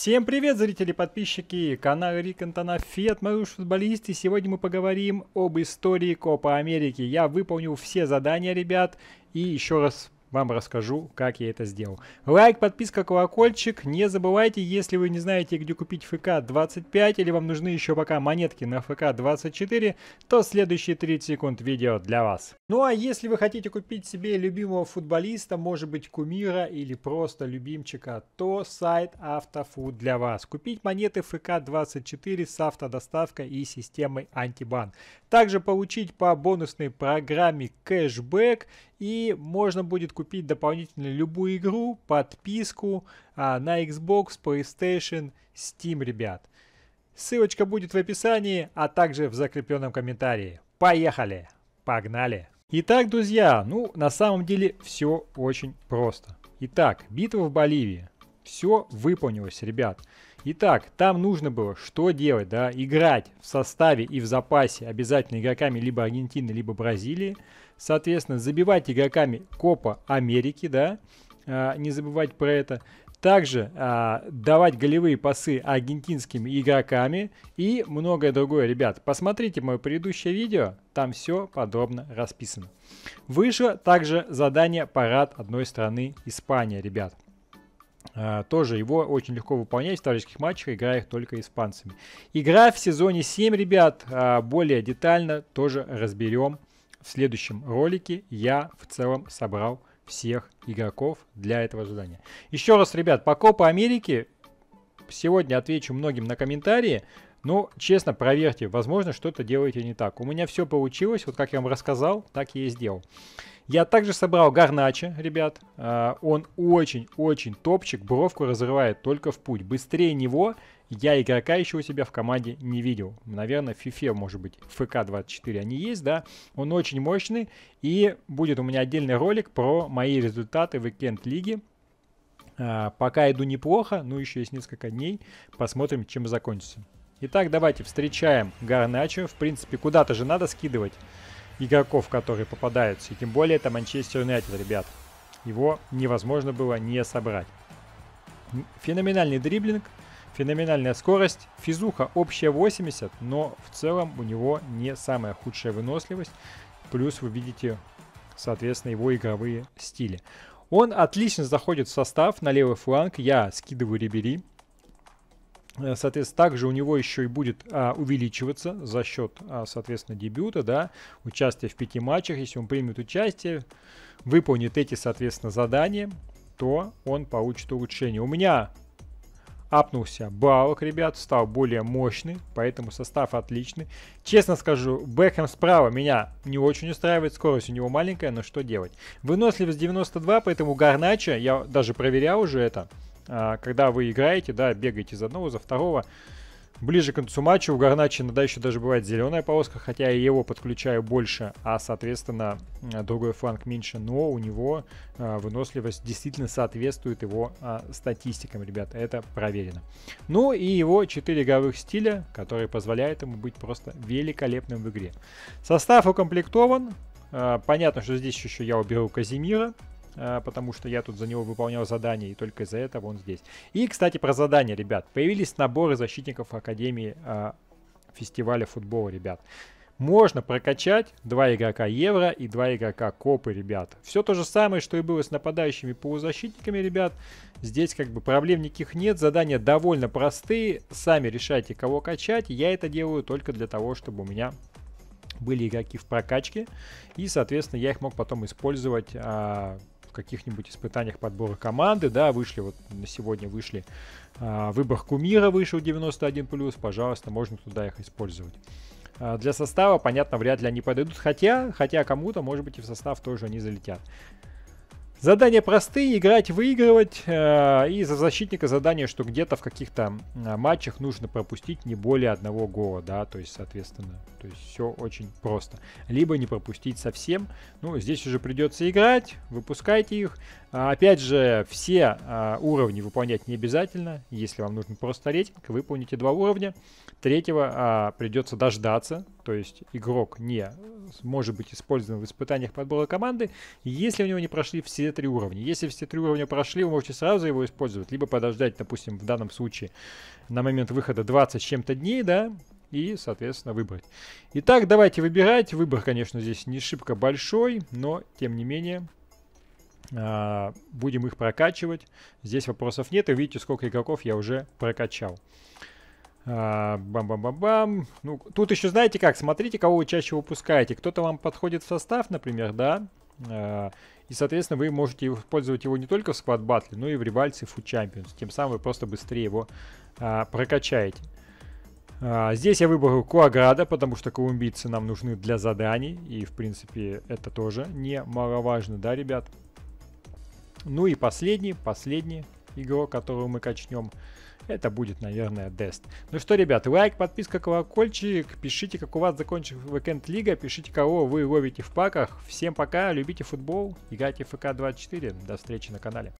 Всем привет, зрители и подписчики! канала Рик Антона Фет, мои футболисты. Сегодня мы поговорим об истории Копа Америки. Я выполнил все задания, ребят. И еще раз вам расскажу, как я это сделал. Лайк, подписка, колокольчик. Не забывайте, если вы не знаете, где купить ФК-25 или вам нужны еще пока монетки на ФК-24, то следующие 30 секунд видео для вас. Ну а если вы хотите купить себе любимого футболиста, может быть кумира или просто любимчика, то сайт Автофуд для вас. Купить монеты ФК-24 с автодоставкой и системой антибан. Также получить по бонусной программе кэшбэк и можно будет купить дополнительно любую игру, подписку а, на Xbox, PlayStation, Steam, ребят. Ссылочка будет в описании, а также в закрепленном комментарии. Поехали! Погнали! Итак, друзья, ну на самом деле все очень просто. Итак, битва в Боливии. Все выполнилось, ребят. Итак, там нужно было что делать, да, играть в составе и в запасе обязательно игроками либо Аргентины, либо Бразилии, соответственно, забивать игроками Копа Америки, да, а, не забывать про это, также а, давать голевые пасы аргентинскими игроками и многое другое. Ребят, посмотрите мое предыдущее видео, там все подробно расписано. Вышло также задание парад одной страны Испания, ребят. Э, тоже его очень легко выполнять в товарищеских матчах, играя их только испанцами. Игра в сезоне 7, ребят, э, более детально тоже разберем в следующем ролике. Я в целом собрал всех игроков для этого задания. Еще раз, ребят, по Копа Америки сегодня отвечу многим на комментарии. Ну, честно, проверьте, возможно, что-то делаете не так. У меня все получилось, вот как я вам рассказал, так я и сделал. Я также собрал Гарнача, ребят. А, он очень-очень топчик, бровку разрывает только в путь. Быстрее него я игрока еще у себя в команде не видел. Наверное, в FIFA, может быть, ФК-24 они есть, да. Он очень мощный. И будет у меня отдельный ролик про мои результаты в Weekend-лиге. А, пока иду неплохо, но еще есть несколько дней. Посмотрим, чем закончится. Итак, давайте встречаем Гарначо. В принципе, куда-то же надо скидывать игроков, которые попадаются. И тем более это Манчестер Юнайтед, ребят. Его невозможно было не собрать. Феноменальный дриблинг, феноменальная скорость. Физуха общая 80, но в целом у него не самая худшая выносливость. Плюс вы видите, соответственно, его игровые стили. Он отлично заходит в состав на левый фланг. Я скидываю Рибери. Э, соответственно, также у него еще и будет а, увеличиваться за счет, а, соответственно, дебюта, да, участия в пяти матчах. Если он примет участие, выполнит эти, соответственно, задания, то он получит улучшение. У меня апнулся балок, ребят, стал более мощный, поэтому состав отличный. Честно скажу, Бэкхэм справа меня не очень устраивает, скорость у него маленькая, но что делать. Выносливость 92, поэтому Гарнача, я даже проверял уже это, а, когда вы играете, да, бегаете за одного, за второго, ближе к концу матча. У Гарначи иногда еще даже бывает зеленая полоска, хотя я его подключаю больше, а, соответственно, а, другой фланг меньше. Но у него а, выносливость действительно соответствует его а, статистикам, ребята. Это проверено. Ну и его 4 игровых стиля, которые позволяют ему быть просто великолепным в игре. Состав укомплектован. А, понятно, что здесь еще я уберу Казимира, Э, потому что я тут за него выполнял задание, и только из-за этого он здесь. И, кстати, про задания, ребят. Появились наборы защитников Академии э, фестиваля футбола, ребят. Можно прокачать 2 игрока евро и 2 игрока копы, ребят. Все то же самое, что и было с нападающими полузащитниками, ребят. Здесь как бы проблем никаких нет, задания довольно простые. Сами решайте, кого качать. Я это делаю только для того, чтобы у меня были игроки в прокачке. И, соответственно, я их мог потом использовать... А в каких-нибудь испытаниях подбора команды, да, вышли, вот на сегодня вышли, а, выбор кумира вышел 91+, пожалуйста, можно туда их использовать. А, для состава, понятно, вряд ли они подойдут, хотя, хотя кому-то, может быть, и в состав тоже они залетят. Задания простые, играть, выигрывать. Э, и за защитника задание, что где-то в каких-то э, матчах нужно пропустить не более одного гола, да, то есть, соответственно, то есть все очень просто. Либо не пропустить совсем. Ну, здесь уже придется играть, выпускайте их. А, опять же, все э, уровни выполнять не обязательно. Если вам нужен просто рейтинг, выполните два уровня. Третьего а, придется дождаться, то есть игрок не может быть использован в испытаниях подбора команды, если у него не прошли все три уровня. Если все три уровня прошли, вы можете сразу его использовать, либо подождать, допустим, в данном случае на момент выхода 20 с чем-то дней, да, и, соответственно, выбрать. Итак, давайте выбирать. Выбор, конечно, здесь не шибко большой, но, тем не менее, а, будем их прокачивать. Здесь вопросов нет, и видите, сколько игроков я уже прокачал. А, бам-бам-бам-бам. Ну, тут еще знаете как, смотрите, кого вы чаще выпускаете. Кто-то вам подходит в состав, например, да? А, и, соответственно, вы можете использовать его не только в сквад батле, но и в ревальсе Food Champions. Тем самым вы просто быстрее его а, прокачаете. здесь я выбрал Куаграда, потому что колумбийцы нам нужны для заданий. И, в принципе, это тоже немаловажно, да, ребят? Ну и последний, последний игрок, которого мы качнем. Это будет, наверное, Дест. Ну что, ребят, лайк, подписка, колокольчик. Пишите, как у вас закончил уикенд лига. Пишите, кого вы ловите в паках. Всем пока, любите футбол, играйте в ФК-24. До встречи на канале.